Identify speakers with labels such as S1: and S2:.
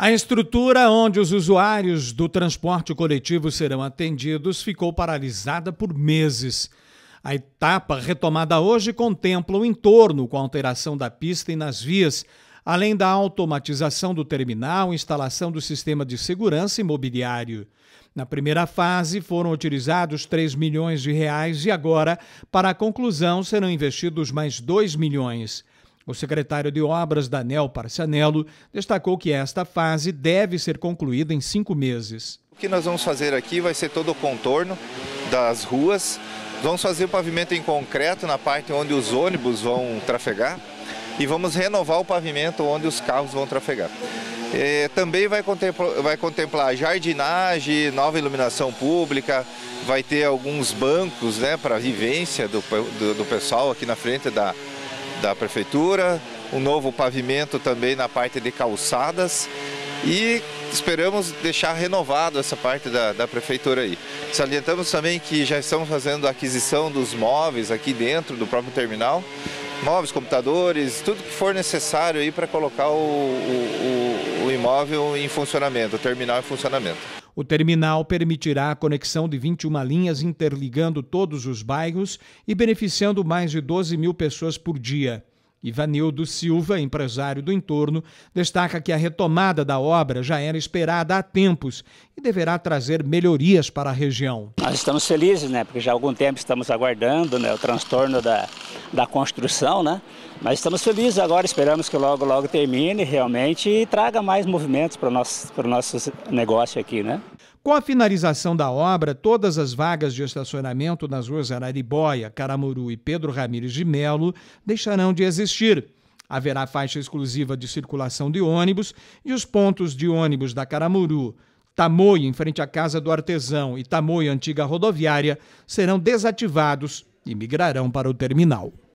S1: A estrutura onde os usuários do transporte coletivo serão atendidos ficou paralisada por meses. A etapa retomada hoje contempla o entorno com alteração da pista e nas vias, além da automatização do terminal, instalação do sistema de segurança imobiliário. Na primeira fase foram utilizados 3 milhões de reais e agora, para a conclusão, serão investidos mais 2 milhões. O secretário de Obras, Daniel Parcianello, destacou que esta fase deve ser concluída em cinco meses.
S2: O que nós vamos fazer aqui vai ser todo o contorno das ruas. Vamos fazer o pavimento em concreto na parte onde os ônibus vão trafegar e vamos renovar o pavimento onde os carros vão trafegar. É, também vai contemplar, vai contemplar jardinagem, nova iluminação pública, vai ter alguns bancos né, para vivência do, do, do pessoal aqui na frente da, da prefeitura, um novo pavimento também na parte de calçadas e esperamos deixar renovado essa parte da, da, prefeitura aí. Salientamos também que já estamos fazendo a aquisição dos móveis aqui dentro do próprio terminal, móveis, computadores, tudo que for necessário aí para colocar o, o, o imóvel em funcionamento, o terminal em funcionamento.
S1: O terminal permitirá a conexão de 21 linhas interligando todos os bairros e beneficiando mais de 12 mil pessoas por dia. Ivanildo Silva, empresário do entorno, destaca que a retomada da obra já era esperada há tempos e deverá trazer melhorias para a região.
S3: Nós estamos felizes, né? Porque já há algum tempo estamos aguardando né, o transtorno da, da construção, né? Mas estamos felizes agora, esperamos que logo, logo termine realmente e traga mais movimentos para o nosso, para o nosso negócio aqui, né?
S1: Com a finalização da obra, todas as vagas de estacionamento nas ruas Araribóia, Caramuru e Pedro Ramírez de Melo deixarão de existir. Haverá faixa exclusiva de circulação de ônibus e os pontos de ônibus da Caramuru, Tamoio, em frente à Casa do Artesão, e Tamoio, antiga rodoviária, serão desativados e migrarão para o terminal.